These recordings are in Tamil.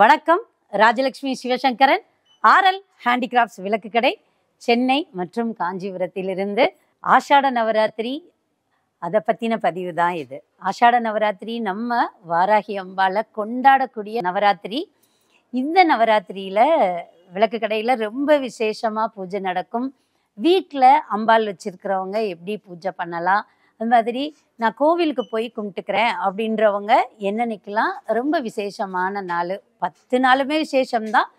வணக்கம் ராஜலட்சுமி சிவசங்கரன் ஆர்எல் ஹேண்டிகிராஃப்ட்ஸ் விளக்கு கடை சென்னை மற்றும் காஞ்சிபுரத்திலிருந்து ஆஷாட நவராத்திரி அதை பற்றின பதிவு தான் இது ஆஷாட நவராத்திரி நம்ம வாராகி அம்பால கொண்டாடக்கூடிய நவராத்திரி இந்த நவராத்திரியில் விளக்கு கடையில் ரொம்ப விசேஷமாக பூஜை நடக்கும் வீட்டில் அம்பாள் வச்சுருக்கிறவங்க எப்படி பூஜை பண்ணலாம் அது மாதிரி நான் கோவிலுக்கு போய் கும்பிட்டுக்கிறேன் அப்படின்றவங்க என்னன்னைக்கெல்லாம் ரொம்ப விசேஷமான நாள் பத்து நாளுமே விசேஷம்தான்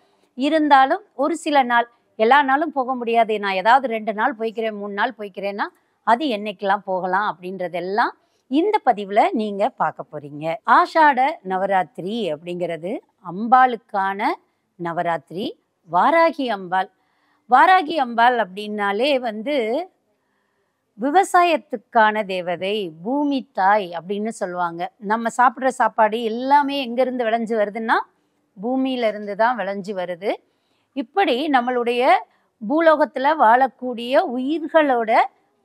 இருந்தாலும் ஒரு சில நாள் எல்லா நாளும் போக முடியாது நான் ஏதாவது ரெண்டு நாள் போய்க்கிறேன் மூணு நாள் போய்க்கிறேன்னா அது என்னைக்கெல்லாம் போகலாம் அப்படின்றதெல்லாம் இந்த பதிவில் நீங்கள் பார்க்க போகிறீங்க ஆஷாட நவராத்திரி அப்படிங்கிறது அம்பாளுக்கான நவராத்திரி வாராகி அம்பாள் வாராகி அம்பாள் அப்படின்னாலே வந்து விவசாயத்துக்கான தேவதை பூமி தாய் அப்படின்னு சொல்லுவாங்க நம்ம சாப்பிட்ற சாப்பாடு எல்லாமே எங்கேருந்து விளைஞ்சு வருதுன்னா பூமியிலிருந்து தான் விளைஞ்சு வருது இப்படி நம்மளுடைய பூலோகத்தில் வாழக்கூடிய உயிர்களோட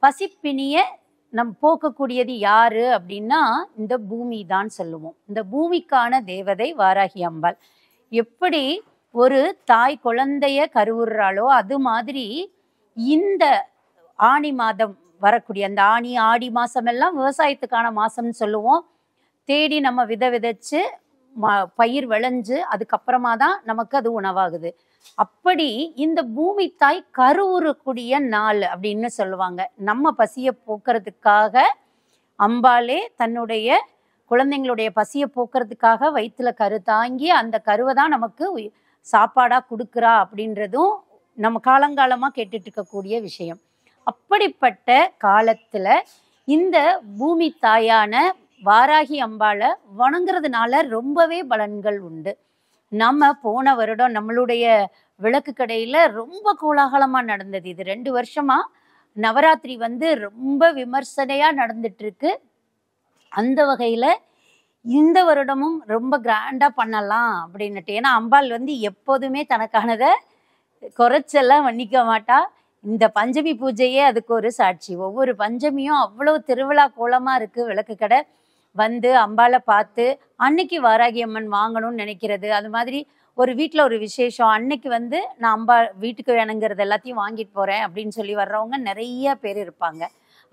பசிப்பிணிய நம் போக்கக்கூடியது யாரு அப்படின்னா இந்த பூமி தான் சொல்லுவோம் இந்த பூமிக்கான தேவதை வாராகி அம்பாள் எப்படி ஒரு தாய் குழந்தைய கருவுறுறாளோ அது மாதிரி இந்த ஆணி மாதம் வரக்கூடிய அந்த ஆணி ஆடி மாதமெல்லாம் விவசாயத்துக்கான மாதம்னு சொல்லுவோம் தேடி நம்ம வித விதைச்சு பயிர் விளைஞ்சு அதுக்கப்புறமா தான் நமக்கு அது உணவாகுது அப்படி இந்த பூமி தாய் கருவுறக்கூடிய நாள் அப்படின்னு சொல்லுவாங்க நம்ம பசியை போக்குறதுக்காக அம்பாலே தன்னுடைய குழந்தைங்களுடைய பசியை போக்குறதுக்காக வயிற்றுல கரு தாங்கி அந்த கருவை தான் நமக்கு சாப்பாடாக கொடுக்குறா அப்படின்றதும் நம்ம காலங்காலமாக கேட்டுட்டு இருக்கக்கூடிய விஷயம் அப்படிப்பட்ட காலத்தில் இந்த பூமி தாயான வாராகி அம்பாளை வணங்குறதுனால ரொம்பவே பலன்கள் உண்டு நம்ம போன வருடம் நம்மளுடைய விளக்கு கடையில் ரொம்ப கோலாகலமாக நடந்தது இது ரெண்டு வருஷமாக நவராத்திரி வந்து ரொம்ப விமர்சனையாக இருக்கு அந்த வகையில் இந்த வருடமும் ரொம்ப கிராண்டா பண்ணலாம் அப்படின்னுட்டு ஏன்னா அம்பாள் வந்து எப்போதுமே தனக்கானதை குறைச்செல்லாம் மன்னிக்க மாட்டா இந்த பஞ்சமி பூஜையே அதுக்கு ஒரு சாட்சி ஒவ்வொரு பஞ்சமியும் அவ்வளோ திருவிழா கோலமா இருக்கு விளக்கு கடை வந்து அம்பாவை பார்த்து அன்னைக்கு வாராகி அம்மன் வாங்கணும்னு நினைக்கிறது அது மாதிரி ஒரு வீட்டில் ஒரு விசேஷம் அன்னைக்கு வந்து நான் அம்பா வீட்டுக்கு வேணுங்கிறது எல்லாத்தையும் வாங்கிட்டு போகிறேன் அப்படின்னு சொல்லி வர்றவங்க நிறைய பேர் இருப்பாங்க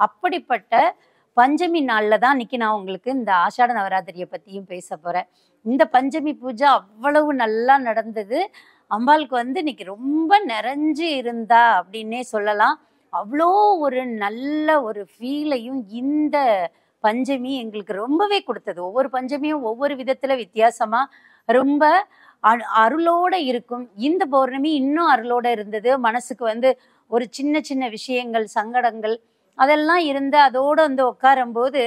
அப்படிப்பட்ட பஞ்சமி நாளில் தான் இன்னைக்கு நான் உங்களுக்கு இந்த ஆஷாட நவராத்திரியை பற்றியும் பேச போகிறேன் இந்த பஞ்சமி பூஜை அவ்வளவு நல்லா நடந்தது அம்பாளுக்கு வந்து இன்னைக்கு ரொம்ப நிறைஞ்சு இருந்தா அப்படின்னே சொல்லலாம் அவ்வளோ ஒரு நல்ல ஒரு ஃபீலையும் இந்த பஞ்சமி எங்களுக்கு ரொம்பவே கொடுத்தது ஒவ்வொரு பஞ்சமியும் ஒவ்வொரு விதத்தில் வித்தியாசமாக ரொம்ப அருளோட இருக்கும் இந்த பௌர்ணமி இன்னும் அருளோட இருந்தது மனசுக்கு வந்து ஒரு சின்ன சின்ன விஷயங்கள் சங்கடங்கள் அதெல்லாம் இருந்து அதோடு வந்து உட்காரும்போது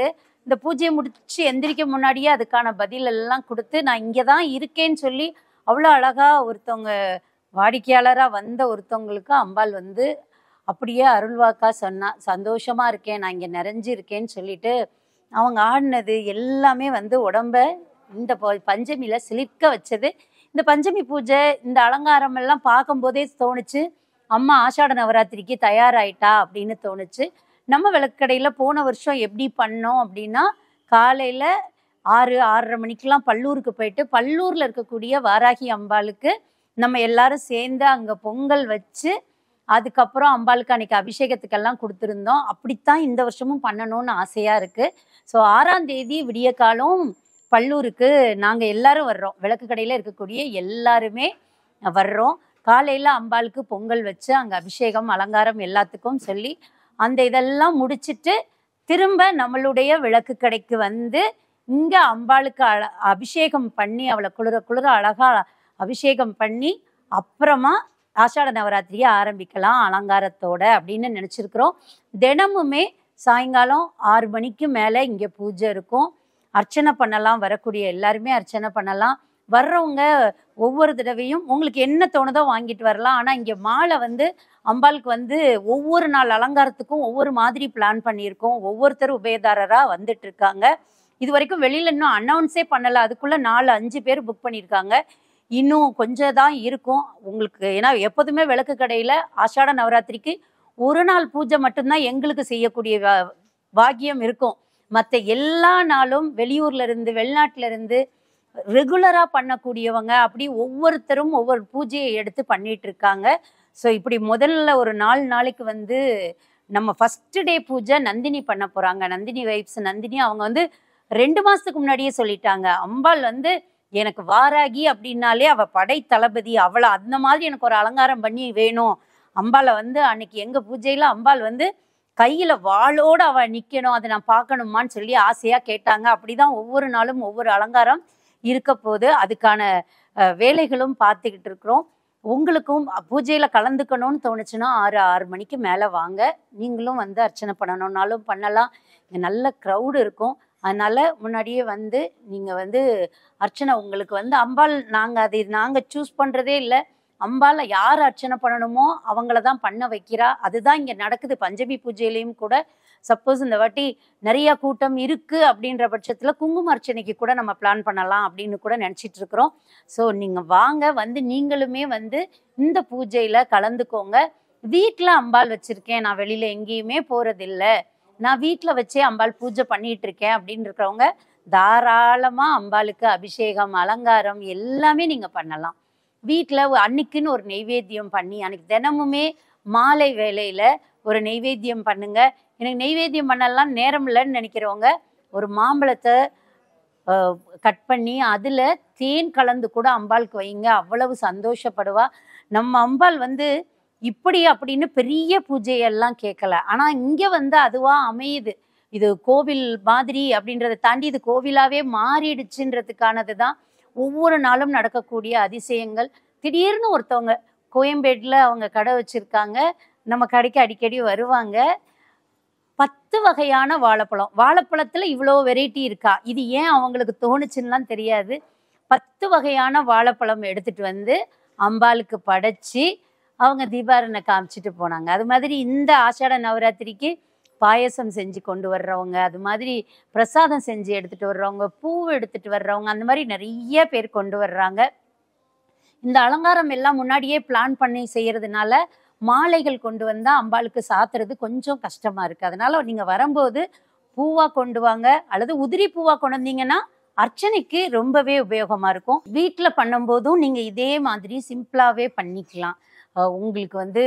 இந்த பூஜையை முடிச்சு எந்திரிக்க முன்னாடியே அதுக்கான பதிலெல்லாம் கொடுத்து நான் இங்கே தான் இருக்கேன்னு சொல்லி அவ்வளோ அழகாக ஒருத்தவங்க வாடிக்கையாளராக வந்த ஒருத்தவங்களுக்கு அம்பாள் வந்து அப்படியே அருள்வாக்கா சொன்னால் சந்தோஷமாக இருக்கேன் நான் இங்கே நிறைஞ்சிருக்கேன்னு சொல்லிட்டு அவங்க ஆடினது எல்லாமே வந்து உடம்ப இந்த பஞ்சமியில் சிலிர்க்க வச்சது இந்த பஞ்சமி பூஜை இந்த அலங்காரம் எல்லாம் பார்க்கும்போதே தோணுச்சு அம்மா ஆஷாட நவராத்திரிக்கு தயாராயிட்டா அப்படின்னு தோணுச்சு நம்ம விளக்கடையில் போன வருஷம் எப்படி பண்ணோம் அப்படின்னா காலையில் ஆறு ஆறரை மணிக்கெலாம் பல்லூருக்கு போயிட்டு பல்லூரில் இருக்கக்கூடிய வாராகி அம்பாளுக்கு நம்ம எல்லாரும் சேர்ந்து அங்கே பொங்கல் வச்சு அதுக்கப்புறம் அம்பாளுக்கு அன்னைக்கு அபிஷேகத்துக்கெல்லாம் கொடுத்துருந்தோம் அப்படித்தான் இந்த வருஷமும் பண்ணணும்னு ஆசையாக இருக்குது ஸோ ஆறாம் தேதி விடிய காலம் பல்லூருக்கு நாங்கள் எல்லாரும் வர்றோம் விளக்கு கடையில் இருக்கக்கூடிய எல்லாருமே வர்றோம் காலையில் அம்பாளுக்கு பொங்கல் வச்சு அங்கே அபிஷேகம் அலங்காரம் எல்லாத்துக்கும் சொல்லி அந்த இதெல்லாம் முடிச்சுட்டு திரும்ப நம்மளுடைய விளக்கு கடைக்கு வந்து இங்க அம்பாளுக்கு அழ அபிஷேகம் பண்ணி அவளை குளிர குளிர அழகா அபிஷேகம் பண்ணி அப்புறமா ஆஷாட நவராத்திரியை ஆரம்பிக்கலாம் அலங்காரத்தோட அப்படின்னு நினச்சிருக்கிறோம் தினமுமே சாயங்காலம் ஆறு மணிக்கு மேலே இங்கே பூஜை இருக்கும் அர்ச்சனை பண்ணலாம் வரக்கூடிய எல்லாருமே அர்ச்சனை பண்ணலாம் வர்றவங்க ஒவ்வொரு தடவையும் உங்களுக்கு என்ன தோணுதோ வாங்கிட்டு வரலாம் ஆனால் இங்கே மாலை வந்து அம்பாளுக்கு வந்து ஒவ்வொரு நாள் அலங்காரத்துக்கும் ஒவ்வொரு மாதிரி பிளான் பண்ணியிருக்கோம் ஒவ்வொருத்தரும் உபயதாரராக வந்துட்டு இருக்காங்க இது வரைக்கும் வெளியில் இன்னும் அனௌன்ஸே பண்ணலை அதுக்குள்ளே நாலு அஞ்சு பேர் புக் பண்ணியிருக்காங்க இன்னும் கொஞ்சம் தான் இருக்கும் உங்களுக்கு ஏன்னா எப்போதுமே விளக்கு கடையில் ஆஷாட நவராத்திரிக்கு ஒரு நாள் பூஜை மட்டும்தான் எங்களுக்கு செய்யக்கூடிய பாக்கியம் இருக்கும் மற்ற எல்லா நாளும் வெளியூர்ல இருந்து ரெகுலராக இருந்து பண்ணக்கூடியவங்க அப்படி ஒவ்வொருத்தரும் ஒவ்வொரு பூஜையை எடுத்து பண்ணிட்டு இருக்காங்க ஸோ இப்படி முதல்ல ஒரு நாலு நாளைக்கு வந்து நம்ம ஃபஸ்ட்டு டே பூஜை நந்தினி பண்ண போகிறாங்க நந்தினி வைப்ஸ் நந்தினி அவங்க வந்து ரெண்டு மாசத்துக்கு முன்னாடியே சொல்லிட்டாங்க அம்பாள் வந்து எனக்கு வாராகி அப்படின்னாலே அவ படை தளபதி அவளை அந்த மாதிரி எனக்கு ஒரு அலங்காரம் பண்ணி வேணும் அம்பாளை வந்து அன்னைக்கு எங்க பூஜையில அம்பாள் வந்து கையில வாளோட அவ நிக்கணும் அதை நான் பார்க்கணுமான்னு சொல்லி ஆசையா கேட்டாங்க அப்படிதான் ஒவ்வொரு நாளும் ஒவ்வொரு அலங்காரம் இருக்க போது அதுக்கான வேலைகளும் பார்த்துக்கிட்டு இருக்கிறோம் உங்களுக்கும் பூஜையில கலந்துக்கணும்னு தோணுச்சுன்னா ஆறு ஆறு மணிக்கு மேல வாங்க நீங்களும் வந்து அர்ச்சனை பண்ணணும்னாலும் பண்ணலாம் நல்ல க்ரௌடு இருக்கும் அதனால் முன்னாடியே வந்து நீங்கள் வந்து அர்ச்சனை உங்களுக்கு வந்து அம்பாள் நாங்கள் அதை நாங்கள் சூஸ் பண்ணுறதே இல்லை அம்பால யார் அர்ச்சனை பண்ணணுமோ அவங்கள தான் பண்ண வைக்கிறா அதுதான் இங்கே நடக்குது பஞ்சமி பூஜையிலையும் கூட சப்போஸ் இந்த வாட்டி நிறைய கூட்டம் இருக்குது அப்படின்ற பட்சத்தில் குங்கும அர்ச்சனைக்கு கூட நம்ம பிளான் பண்ணலாம் அப்படின்னு கூட நினச்சிட்டு இருக்கிறோம் ஸோ நீங்கள் வாங்க வந்து நீங்களுமே வந்து இந்த பூஜையில் கலந்துக்கோங்க வீட்டில் அம்பாள் வச்சுருக்கேன் நான் வெளியில் எங்கேயுமே போகிறதில்லை நான் வீட்டில் வச்சே அம்பாள் பூஜை பண்ணிட்டு இருக்கேன் அப்படின்னு இருக்கிறவங்க தாராளமாக அம்பாளுக்கு அபிஷேகம் அலங்காரம் எல்லாமே நீங்கள் பண்ணலாம் வீட்டில் அன்னைக்குன்னு ஒரு நெய்வேத்தியம் பண்ணி அன்னைக்கு தினமுமே மாலை வேலையில் ஒரு நெய்வேத்தியம் பண்ணுங்க எனக்கு நெய்வேத்தியம் பண்ணலாம் நேரம் இல்லைன்னு நினைக்கிறவங்க ஒரு மாம்பழத்தை கட் பண்ணி அதில் தேன் கலந்து கூட அம்பாளுக்கு வைங்க அவ்வளவு சந்தோஷப்படுவா நம்ம அம்பாள் வந்து இப்படி அப்படின்னு பெரிய பூஜையெல்லாம் கேட்கல ஆனா இங்க வந்து அதுவா அமையுது இது கோவில் மாதிரி அப்படின்றத தாண்டி இது கோவிலாவே மாறிடுச்சுன்றதுக்கானது தான் ஒவ்வொரு நாளும் நடக்கக்கூடிய அதிசயங்கள் திடீர்னு ஒருத்தவங்க கோயம்பேட்டில் அவங்க கடை வச்சுருக்காங்க நம்ம கடைக்கு அடிக்கடி வருவாங்க பத்து வகையான வாழைப்பழம் வாழைப்பழத்தில் இவ்வளோ வெரைட்டி இருக்கா இது ஏன் அவங்களுக்கு தோணுச்சுன்னெலாம் தெரியாது பத்து வகையான வாழைப்பழம் எடுத்துகிட்டு வந்து அம்பாளுக்கு படைச்சி அவங்க தீபாரனை காமிச்சிட்டு போனாங்க அது மாதிரி இந்த ஆஷாட நவராத்திரிக்கு பாயசம் செஞ்சு கொண்டு வர்றவங்க அது மாதிரி பிரசாதம் செஞ்சு எடுத்துகிட்டு வர்றவங்க பூ எடுத்துகிட்டு வர்றவங்க அந்த மாதிரி நிறைய பேர் கொண்டு வர்றாங்க இந்த அலங்காரம் எல்லாம் முன்னாடியே பிளான் பண்ணி செய்கிறதுனால மாலைகள் கொண்டு வந்தால் அம்பாளுக்கு சாத்துறது கொஞ்சம் கஷ்டமாக இருக்குது அதனால் நீங்கள் வரும்போது பூவாக கொண்டு வாங்க அல்லது உதிரி பூவாக கொண்டு வந்தீங்கன்னா அர்ச்சனைக்கு ரொம்பவே உபயோகமாக இருக்கும் வீட்டில் பண்ணும்போதும் நீங்கள் இதே மாதிரி சிம்பிளாகவே பண்ணிக்கலாம் உங்களுக்கு வந்து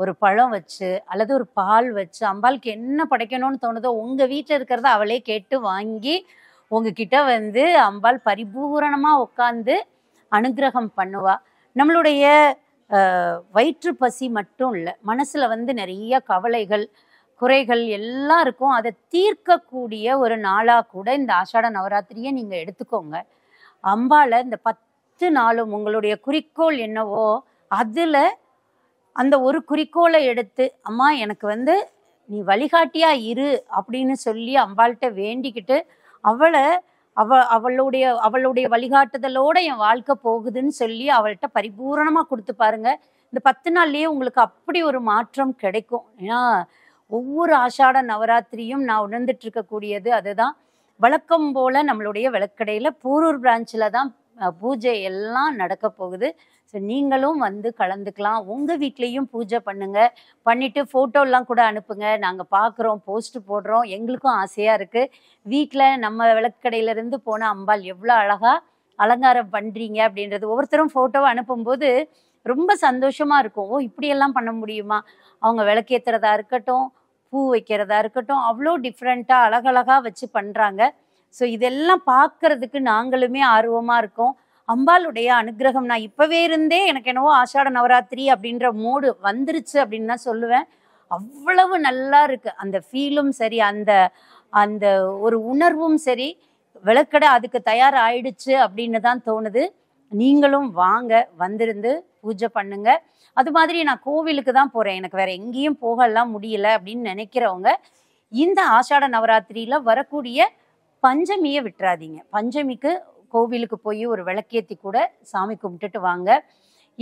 ஒரு பழம் வச்சு அல்லது ஒரு பால் வச்சு அம்பாளுக்கு என்ன படைக்கணும்னு தோணுதோ உங்கள் வீட்டில் இருக்கிறத அவளே கேட்டு வாங்கி உங்ககிட்ட வந்து அம்பாள் பரிபூரணமாக உட்காந்து அனுகிரகம் பண்ணுவா நம்மளுடைய வயிற்று பசி மட்டும் இல்லை மனசில் வந்து நிறைய கவலைகள் குறைகள் எல்லாம் இருக்கும் அதை தீர்க்கக்கூடிய ஒரு நாளாக கூட இந்த ஆஷாட நவராத்திரியை நீங்கள் எடுத்துக்கோங்க அம்பாவில் இந்த பத்து நாளும் உங்களுடைய குறிக்கோள் என்னவோ அதில் அந்த ஒரு குறிக்கோளை எடுத்து அம்மா எனக்கு வந்து நீ வழிகாட்டியா இரு அப்படின்னு சொல்லி அம்பாள்கிட்ட வேண்டிக்கிட்டு அவளை அவ அவளுடைய அவளுடைய வழிகாட்டுதலோடு என் வாழ்க்கை போகுதுன்னு சொல்லி அவள்கிட்ட பரிபூரணமாக கொடுத்து பாருங்க இந்த பத்து நாள்லேயே உங்களுக்கு அப்படி ஒரு மாற்றம் கிடைக்கும் ஏன்னா ஒவ்வொரு ஆஷாட நவராத்திரியும் நான் உணர்ந்துட்டு இருக்கக்கூடியது அதுதான் வழக்கம் போல நம்மளுடைய விளக்கடையில் பூரூர் பிரான்ச்சில் தான் பூஜை எல்லாம் நடக்க போகுது ஸோ நீங்களும் வந்து கலந்துக்கலாம் உங்கள் வீட்லேயும் பூஜை பண்ணுங்கள் பண்ணிவிட்டு ஃபோட்டோலாம் கூட அனுப்புங்க நாங்கள் பார்க்குறோம் போஸ்ட் போடுறோம் எங்களுக்கும் ஆசையாக இருக்குது வீட்டில் நம்ம விளக்கடையிலேருந்து போன அம்பாள் எவ்வளோ அழகாக அலங்காரம் பண்ணுறீங்க அப்படின்றது ஒவ்வொருத்தரும் ஃபோட்டோவை அனுப்பும்போது ரொம்ப சந்தோஷமாக இருக்கும் ஓ இப்படியெல்லாம் பண்ண முடியுமா அவங்க விளக்கேற்றுறதா இருக்கட்டும் பூ வைக்கிறதா இருக்கட்டும் அவ்வளோ டிஃப்ரெண்ட்டாக அழகழகாக வச்சு பண்ணுறாங்க ஸோ இதெல்லாம் பார்க்கறதுக்கு நாங்களுமே ஆர்வமாக இருக்கோம் அம்பாளுடைய அனுகிரகம் நான் இப்போவே இருந்தே எனக்கு என்னவோ ஆஷாட நவராத்திரி அப்படின்ற மூடு வந்துருச்சு அப்படின்னு தான் சொல்லுவேன் அவ்வளவு நல்லா இருக்குது அந்த ஃபீலும் சரி அந்த அந்த ஒரு உணர்வும் சரி விளக்கடை அதுக்கு தயார் ஆயிடுச்சு அப்படின்னு தான் தோணுது நீங்களும் வாங்க வந்திருந்து பூஜை பண்ணுங்க அது மாதிரி நான் கோவிலுக்கு தான் போகிறேன் எனக்கு வேற எங்கேயும் போகலாம் முடியல அப்படின்னு நினைக்கிறவங்க இந்த ஆஷாட நவராத்திரியில் வரக்கூடிய பஞ்சமியை விட்டுறாதீங்க பஞ்சமிக்கு கோவிலுக்கு போய் ஒரு விளக்கேற்றி கூட சாமி கும்பிட்டுட்டு வாங்க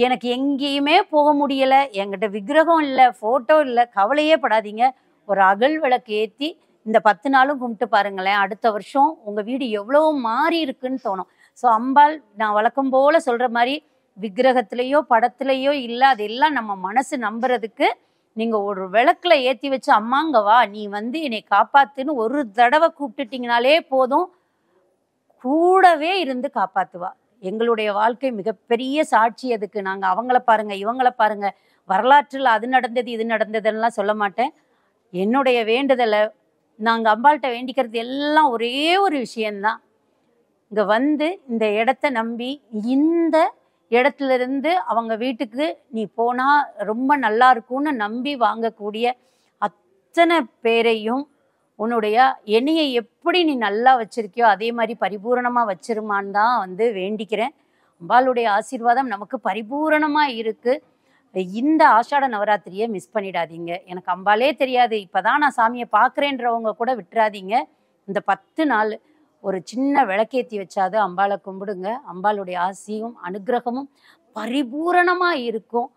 எனக்கு எங்கேயுமே போக முடியலை எங்கிட்ட விக்கிரகம் இல்லை ஃபோட்டோ இல்லை கவலையே படாதீங்க ஒரு அகல் விளக்கு ஏற்றி இந்த பத்து நாளும் கும்பிட்டு பாருங்களேன் அடுத்த வருஷம் உங்கள் வீடு எவ்வளோ மாறி இருக்குன்னு தோணும் ஸோ அம்பாள் நான் வழக்கம் போல் சொல்கிற மாதிரி விக்கிரகத்திலேயோ படத்துலேயோ இல்லை அதெல்லாம் நம்ம மனசு நம்புறதுக்கு நீங்கள் ஒரு விளக்கில் ஏற்றி வச்சு அம்மாங்க வா நீ வந்து என்னை காப்பாத்துன்னு ஒரு தடவை கூப்பிட்டுட்டிங்கனாலே போதும் கூடவே இருந்து காப்பாற்றுவா எங்களுடைய வாழ்க்கை மிகப்பெரிய சாட்சி அதுக்கு நாங்கள் அவங்கள பாருங்கள் இவங்கள பாருங்கள் வரலாற்றில் அது நடந்தது இது நடந்ததுன்னெலாம் சொல்ல மாட்டேன் என்னுடைய வேண்டுதலை நாங்கள் அம்பாள்கிட்ட வேண்டிக்கிறது எல்லாம் ஒரே ஒரு விஷயந்தான் இங்கே வந்து இந்த இடத்த நம்பி இந்த இடத்துல இருந்து அவங்க வீட்டுக்கு நீ போனால் ரொம்ப நல்லா இருக்கும்னு நம்பி வாங்கக்கூடிய அத்தனை பேரையும் உன்னுடைய எண்ணெயை எப்படி நீ நல்லா வச்சிருக்கியோ அதே மாதிரி பரிபூரணமாக வச்சிருமான் தான் வந்து வேண்டிக்கிறேன் அம்பாளுடைய ஆசீர்வாதம் நமக்கு பரிபூரணமாக இருக்குது இந்த ஆஷாட நவராத்திரியை மிஸ் பண்ணிடாதீங்க எனக்கு அம்பாலே தெரியாது இப்போ தான் நான் சாமியை பார்க்குறேன்றவங்க கூட விட்டுறாதீங்க இந்த பத்து நாள் ஒரு சின்ன விளக்கேத்தி வச்சாது அம்பாளை கும்பிடுங்க அம்பாளுடைய ஆசியும் அனுகிரகமும் பரிபூரணமாக இருக்கும்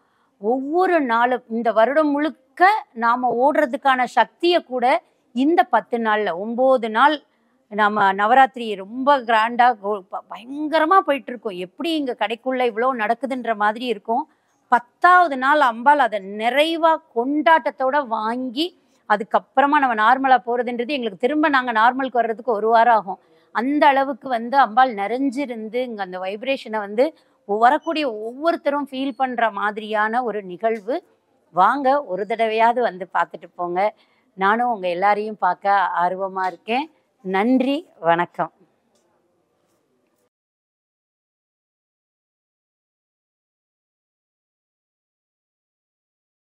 ஒவ்வொரு நாளும் இந்த வருடம் முழுக்க நாம் ஓடுறதுக்கான சக்தியை கூட இந்த பத்து நாளில் ஒன்பது நாள் நம்ம நவராத்திரி ரொம்ப பயங்கரமா பயங்கரமாக போயிட்டுருக்கோம் எப்படி இங்க கடைக்குள்ளே இவ்வளோ நடக்குதுன்ற மாதிரி இருக்கும் பத்தாவது நாள் அம்பாள் அதை நிறைவாக கொண்டாட்டத்தோட வாங்கி அதுக்கப்புறமா நம்ம நார்மலாக போகிறதுன்றது எங்களுக்கு திரும்ப நாங்கள் நார்மலுக்கு வர்றதுக்கு ஒரு வாரம் ஆகும் அந்த அளவுக்கு வந்து அம்பாள் நிறைஞ்சிருந்து இங்கே அந்த வைப்ரேஷனை வந்து வரக்கூடிய ஒவ்வொருத்தரும் ஃபீல் பண்ணுற மாதிரியான ஒரு நிகழ்வு வாங்க ஒரு தடவையாவது வந்து பார்த்துட்டு போங்க நானும் உங்கள் எல்லாரையும் பார்க்க ஆர்வமாக இருக்கேன் நன்றி வணக்கம்